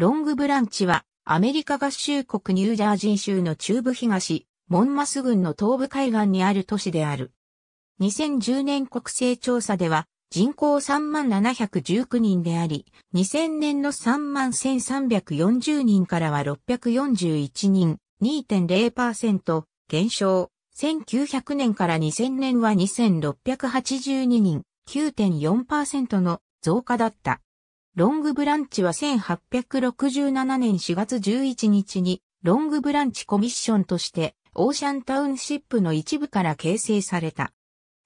ロングブランチは、アメリカ合衆国ニュージャージー州の中部東、モンマス郡の東部海岸にある都市である。2010年国勢調査では、人口3719人であり、2000年の31340人からは641人、2.0%減少。1900年から2000年は2682人、9.4%の増加だった。ロングブランチは1867年4月11日に、ロングブランチコミッションとして、オーシャンタウンシップの一部から形成された。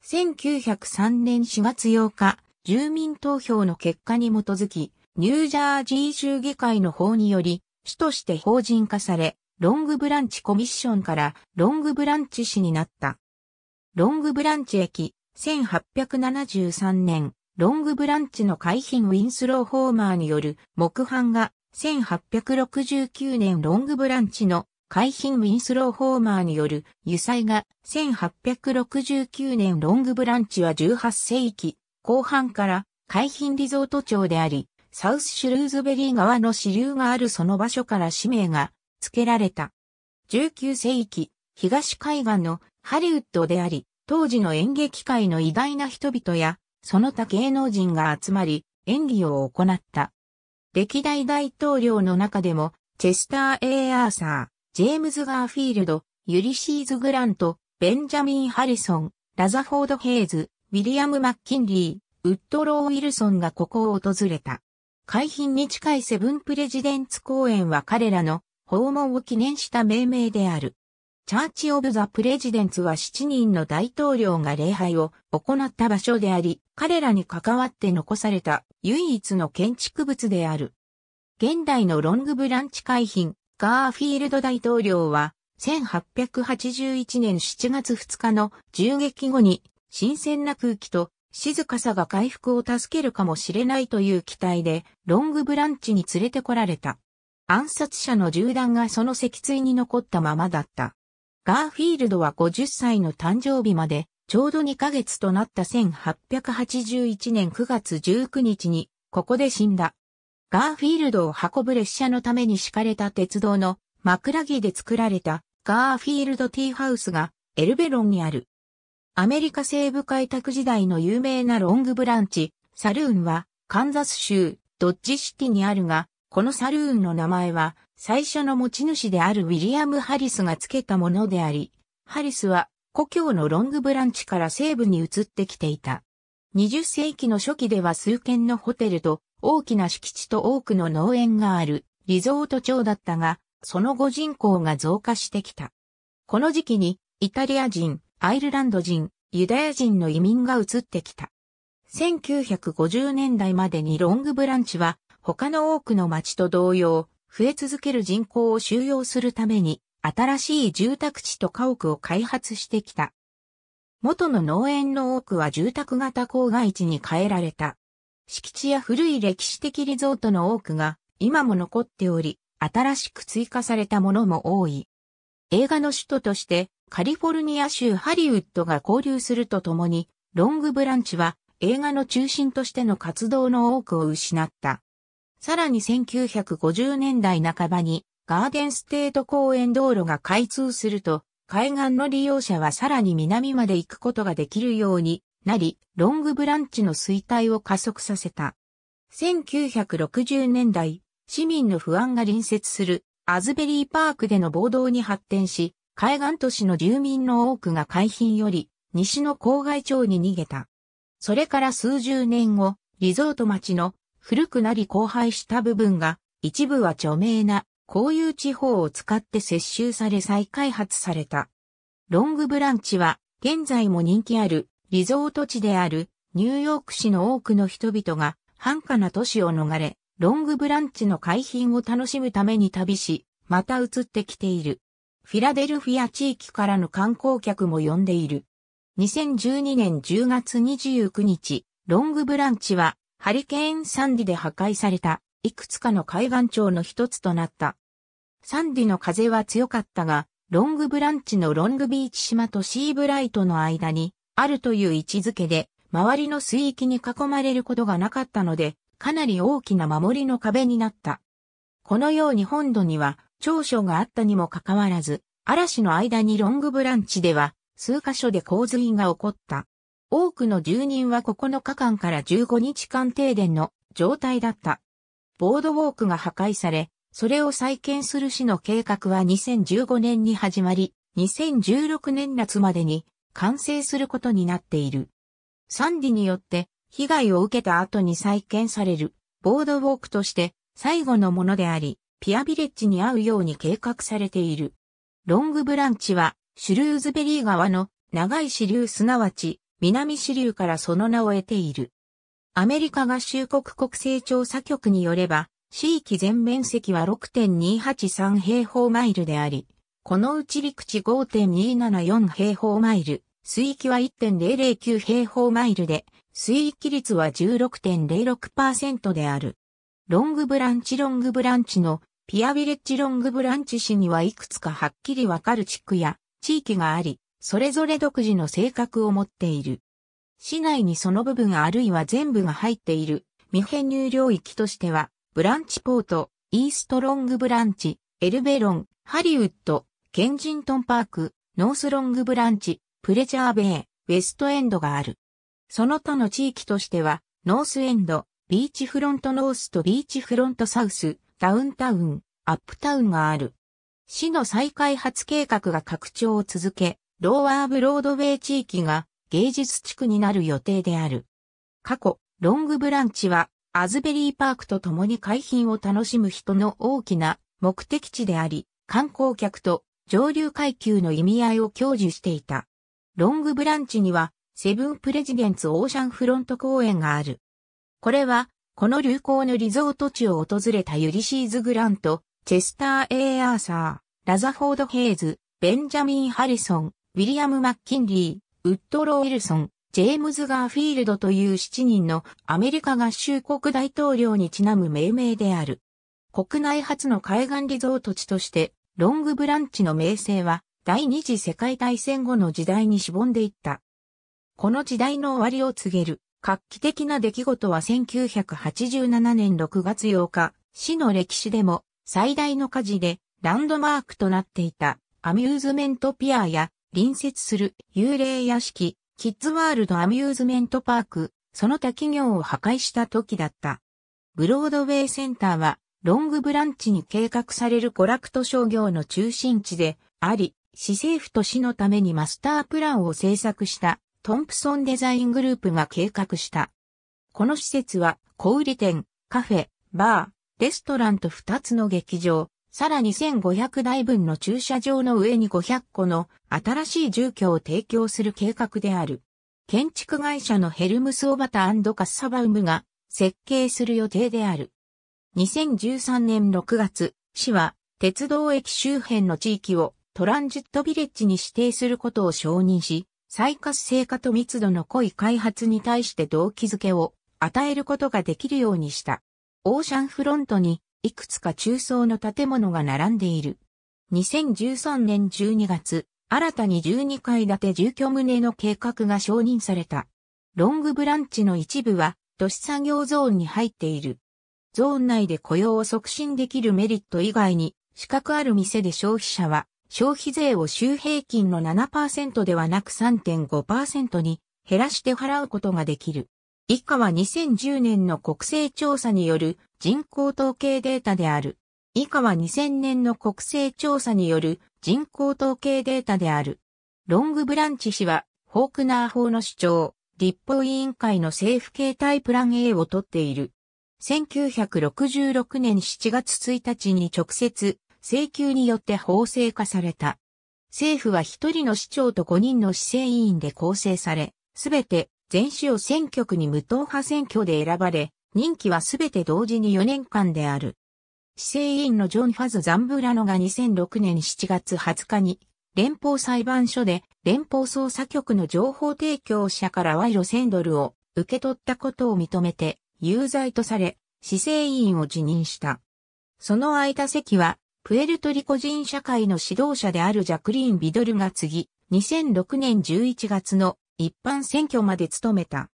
1903年4月8日、住民投票の結果に基づき、ニュージャージー州議会の法により、主として法人化され、ロングブランチコミッションからロングブランチ市になった。ロングブランチ駅、1873年、ロングブランチの海浜ウィンスロー・ホーマーによる木版が1869年ロングブランチの海浜ウィンスロー・ホーマーによる油彩が1869年ロングブランチは18世紀後半から海浜リゾート町であり、サウスシュルーズベリー川の支流があるその場所から氏名が付けられた。19世紀、東海岸のハリウッドであり、当時の演劇界の偉大な人々やその他芸能人が集まり、演技を行った。歴代大統領の中でも、チェスター・エイ・アーサー、ジェームズ・ガーフィールド、ユリシーズ・グラント、ベンジャミン・ハリソン、ラザフォード・ヘイズ、ウィリアム・マッキンリー、ウッドロー・ウィルソンがここを訪れた。海浜に近いセブンプレジデンツ公園は彼らの訪問を記念した命名である。チャーチ・オブ・ザ・プレジデンツは7人の大統領が礼拝を行った場所であり、彼らに関わって残された唯一の建築物である。現代のロングブランチ海浜、ガーフィールド大統領は、1881年7月2日の銃撃後に、新鮮な空気と静かさが回復を助けるかもしれないという期待で、ロングブランチに連れてこられた。暗殺者の銃弾がその脊椎に残ったままだった。ガーフィールドは50歳の誕生日まで、ちょうど2ヶ月となった1881年9月19日に、ここで死んだ。ガーフィールドを運ぶ列車のために敷かれた鉄道の枕木で作られたガーフィールドティーハウスがエルベロンにある。アメリカ西部開拓時代の有名なロングブランチ、サルーンはカンザス州ドッジシティにあるが、このサルーンの名前は最初の持ち主であるウィリアム・ハリスが付けたものであり、ハリスは故郷のロングブランチから西部に移ってきていた。20世紀の初期では数軒のホテルと大きな敷地と多くの農園があるリゾート町だったが、その後人口が増加してきた。この時期にイタリア人、アイルランド人、ユダヤ人の移民が移ってきた。1950年代までにロングブランチは他の多くの町と同様、増え続ける人口を収容するために、新しい住宅地と家屋を開発してきた。元の農園の多くは住宅型郊外地に変えられた。敷地や古い歴史的リゾートの多くが今も残っており、新しく追加されたものも多い。映画の首都としてカリフォルニア州ハリウッドが交流するとともに、ロングブランチは映画の中心としての活動の多くを失った。さらに1950年代半ばにガーデンステート公園道路が開通すると、海岸の利用者はさらに南まで行くことができるようになり、ロングブランチの衰退を加速させた。1960年代、市民の不安が隣接するアズベリーパークでの暴動に発展し、海岸都市の住民の多くが海浜より西の郊外町に逃げた。それから数十年後、リゾート町の古くなり荒廃した部分が、一部は著名な、こういう地方を使って接収され再開発された。ロングブランチは、現在も人気ある、リゾート地である、ニューヨーク市の多くの人々が、繁華な都市を逃れ、ロングブランチの海浜を楽しむために旅し、また移ってきている。フィラデルフィア地域からの観光客も呼んでいる。2012年10月29日、ロングブランチはハリケーン・サンディで破壊された、いくつかの海岸町の一つとなった。サンディの風は強かったが、ロングブランチのロングビーチ島とシーブライトの間に、あるという位置づけで、周りの水域に囲まれることがなかったので、かなり大きな守りの壁になった。このように本土には長所があったにもかかわらず、嵐の間にロングブランチでは数箇所で洪水が起こった。多くの住人は9日間から15日間停電の状態だった。ボードウォークが破壊され、それを再建する市の計画は2015年に始まり、2016年夏までに完成することになっている。サンディによって被害を受けた後に再建されるボードウォークとして最後のものであり、ピアビレッジに合うように計画されている。ロングブランチはシュルーズベリー川の長い支流すなわち南支流からその名を得ている。アメリカ合衆国国勢調査局によれば、地域全面積は6.283平方マイルであり、このうち陸地5.274平方マイル、水域は1.009平方マイルで、水域率は16.06%である。ロングブランチロングブランチのピアビレッジロングブランチ市にはいくつかはっきりわかる地区や地域があり、それぞれ独自の性格を持っている。市内にその部分あるいは全部が入っている未編入領域としては、ブランチポート、イーストロングブランチ、エルベロン、ハリウッド、ケンジントンパーク、ノースロングブランチ、プレジャーベイ、ウェストエンドがある。その他の地域としては、ノースエンド、ビーチフロントノースとビーチフロントサウス、ダウンタウン、アップタウンがある。市の再開発計画が拡張を続け、ローワーブロードウェイ地域が芸術地区になる予定である。過去、ロングブランチは、アズベリーパークと共に海浜を楽しむ人の大きな目的地であり、観光客と上流階級の意味合いを享受していた。ロングブランチには、セブンプレジデンツオーシャンフロント公園がある。これは、この流行のリゾート地を訪れたユリシーズ・グラント、チェスター・エイ・アーサー、ラザフォード・ヘイズ、ベンジャミン・ハリソン、ウィリアム・マッキンリー、ウッドロー・ウィルソン、ジェームズ・ガーフィールドという7人のアメリカ合衆国大統領にちなむ命名である。国内初の海岸リゾート地として、ロングブランチの名声は第二次世界大戦後の時代にしぼんでいった。この時代の終わりを告げる画期的な出来事は1987年6月8日、市の歴史でも最大の火事でランドマークとなっていたアミューズメントピアや隣接する幽霊屋敷、キッズワールドアミューズメントパーク、その他企業を破壊した時だった。ブロードウェイセンターは、ロングブランチに計画される娯楽と商業の中心地であり、市政府と市のためにマスタープランを制作したトンプソンデザイングループが計画した。この施設は小売店、カフェ、バー、レストランと2つの劇場、さらに1500台分の駐車場の上に500個の新しい住居を提供する計画である。建築会社のヘルムス・オバタカッサバウムが設計する予定である。2013年6月、市は鉄道駅周辺の地域をトランジットビレッジに指定することを承認し、再活性化と密度の濃い開発に対して動機づけを与えることができるようにした。オーシャンフロントにいくつか中層の建物が並んでいる。2013年12月、新たに12階建て住居棟の計画が承認された。ロングブランチの一部は都市産業ゾーンに入っている。ゾーン内で雇用を促進できるメリット以外に、資格ある店で消費者は消費税を週平均の7%ではなく3.5%に減らして払うことができる。以下は2010年の国勢調査による人口統計データである。以下は2000年の国勢調査による人口統計データである。ロングブランチ氏は、フォークナー法の主張、立法委員会の政府形態プラン A を取っている。1966年7月1日に直接、請求によって法制化された。政府は一人の市長と5人の市政委員で構成され、すべて全市を選挙区に無党派選挙で選ばれ、任期はすべて同時に4年間である。市政委員のジョン・ファズ・ザンブラノが2006年7月20日に、連邦裁判所で連邦捜査局の情報提供者から賄賂1000ドルを受け取ったことを認めて有罪とされ、市政委員を辞任した。その空いた席は、プエルトリコ人社会の指導者であるジャクリーン・ビドルが継ぎ、2006年11月の一般選挙まで務めた。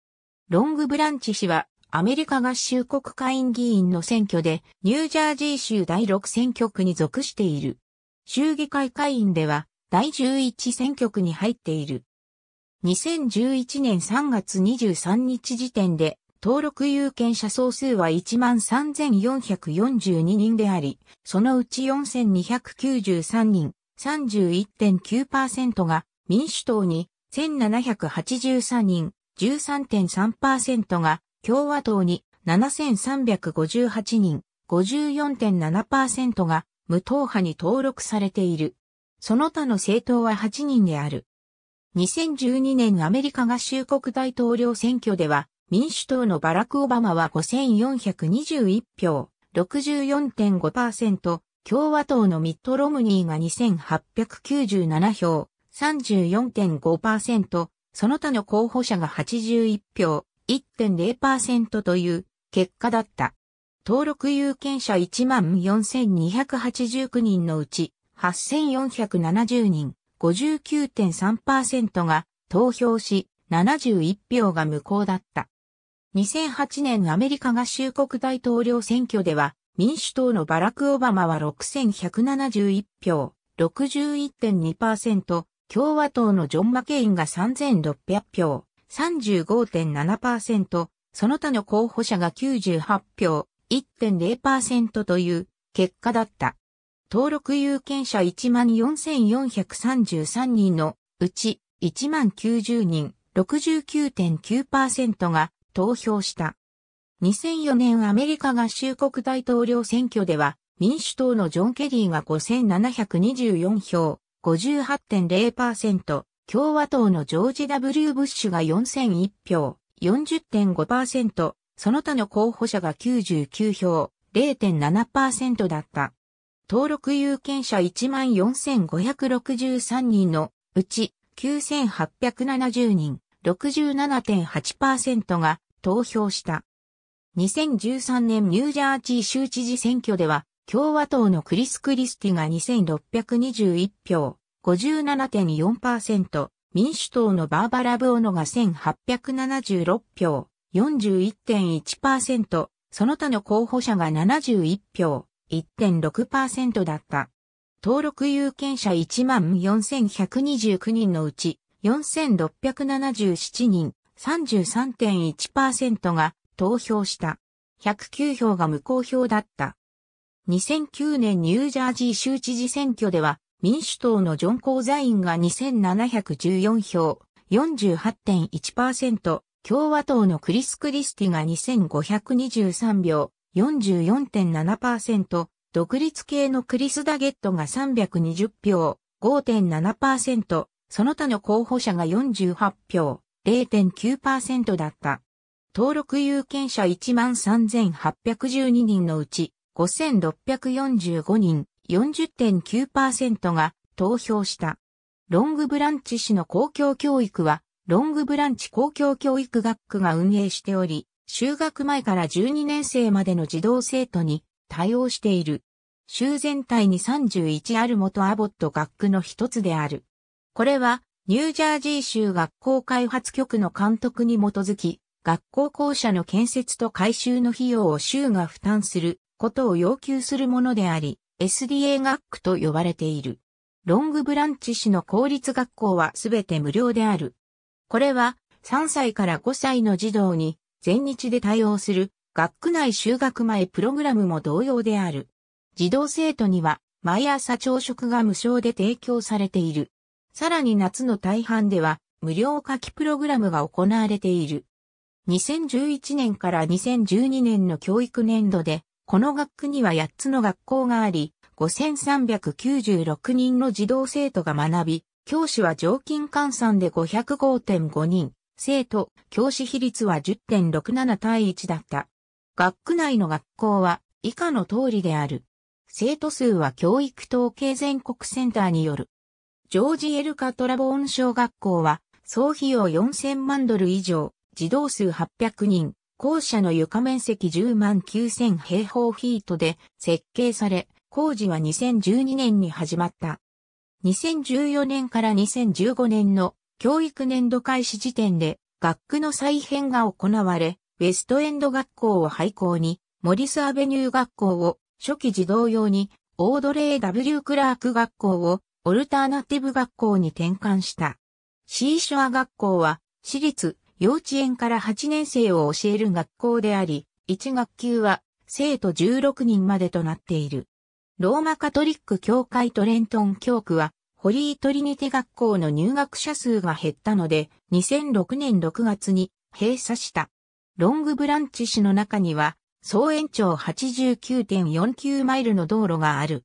ロングブランチ氏はアメリカ合衆国会員議員の選挙でニュージャージー州第6選挙区に属している。州議会会員では第11選挙区に入っている。2011年3月23日時点で登録有権者総数は13,442人であり、そのうち4,293人、31.9%が民主党に、1783人、13.3%が共和党に7358人、54.7%が無党派に登録されている。その他の政党は8人である。2012年アメリカ合衆国大統領選挙では、民主党のバラク・オバマは5421票、64.5%、共和党のミット・ロムニーが2897票、34.5%、その他の候補者が81票、1.0%という結果だった。登録有権者14,289人のうち8,470人、59.3%が投票し、71票が無効だった。2008年アメリカ合衆国大統領選挙では、民主党のバラク・オバマは6171票、61.2%、共和党のジョン・マケインが3600票、35.7%、その他の候補者が98票、1.0%という結果だった。登録有権者14,433人のうち190人69.9%が投票した。2004年アメリカ合衆国大統領選挙では民主党のジョン・ケリーが5724票、58.0%、共和党のジョージ・ W・ ブッシュが4001票、40.5%、その他の候補者が99票、0.7%だった。登録有権者14,563人のうち9,870人、67.8%が投票した。2013年ニュージャージー州知事選挙では共和党のクリス・クリスティが2621票、57.4%、民主党のバーバラ・ブオノが1876票、41.1%、その他の候補者が71票、1.6%だった。登録有権者14,129人のうち、4,677人、33.1%が投票した。109票が無効票だった。2009年ニュージャージー州知事選挙では、民主党のジョン・コーザインが2714票、48.1%、共和党のクリス・クリスティが2523票、44.7%、独立系のクリス・ダゲットが320票、5.7%、その他の候補者が48票、0.9%だった。登録有権者13,812人のうち、5645人40.9%が投票した。ロングブランチ市の公共教育は、ロングブランチ公共教育学区が運営しており、就学前から12年生までの児童生徒に対応している。州全体に31ある元アボット学区の一つである。これは、ニュージャージー州学校開発局の監督に基づき、学校校舎の建設と改修の費用を州が負担することを要求するものであり、SDA 学区と呼ばれている。ロングブランチ市の公立学校はすべて無料である。これは3歳から5歳の児童に全日で対応する学区内就学前プログラムも同様である。児童生徒には毎朝朝食が無償で提供されている。さらに夏の大半では無料夏季プログラムが行われている。2011年から2012年の教育年度でこの学区には8つの学校があり、5396人の児童生徒が学び、教師は常勤換算で505.5人、生徒、教師比率は10.67対1だった。学区内の学校は以下の通りである。生徒数は教育統計全国センターによる。ジョージ・エルカ・トラボーン小学校は、総費用4000万ドル以上、児童数800人、校舎の床面積10万9000平方フィートで設計され、工事は2012年に始まった。2014年から2015年の教育年度開始時点で学区の再編が行われ、ウェストエンド学校を廃校に、モリスアベニュー学校を初期児童用に、オードレー・ W・ クラーク学校をオルターナティブ学校に転換した。シーショア学校は私立幼稚園から8年生を教える学校であり、1学級は生徒16人までとなっている。ローマカトリック教会トレントン教区は、ホリートリニテ学校の入学者数が減ったので、2006年6月に閉鎖した。ロングブランチ市の中には、総延長89.49マイルの道路がある。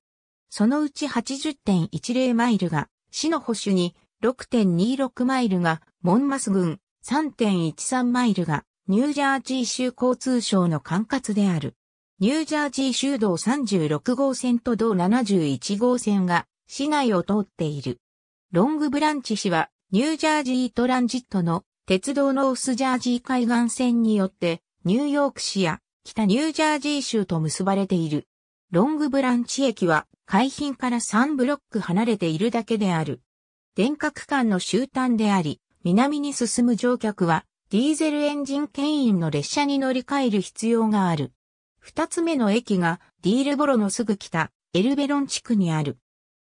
そのうち80.10マイルが市の保守に6.26マイルがモンマス郡3.13マイルがニュージャージー州交通省の管轄である。ニュージャージー州道36号線と道71号線が市内を通っている。ロングブランチ市はニュージャージートランジットの鉄道ノースジャージー海岸線によってニューヨーク市や北ニュージャージー州と結ばれている。ロングブランチ駅は海浜から3ブロック離れているだけである。電角間の終端であり、南に進む乗客は、ディーゼルエンジン牽引の列車に乗り換える必要がある。二つ目の駅が、ディールボロのすぐ北、エルベロン地区にある。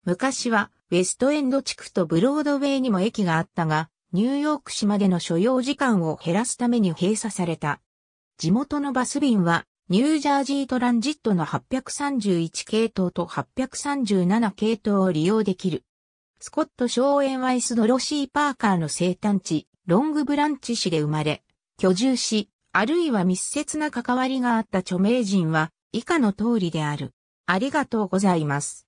昔は、ウェストエンド地区とブロードウェイにも駅があったが、ニューヨーク市までの所要時間を減らすために閉鎖された。地元のバス便は、ニュージャージートランジットの831系統と837系統を利用できる。スコット・ショーエン・ワイス・ドロシー・パーカーの生誕地、ロングブランチ市で生まれ、居住し、あるいは密接な関わりがあった著名人は、以下の通りである。ありがとうございます。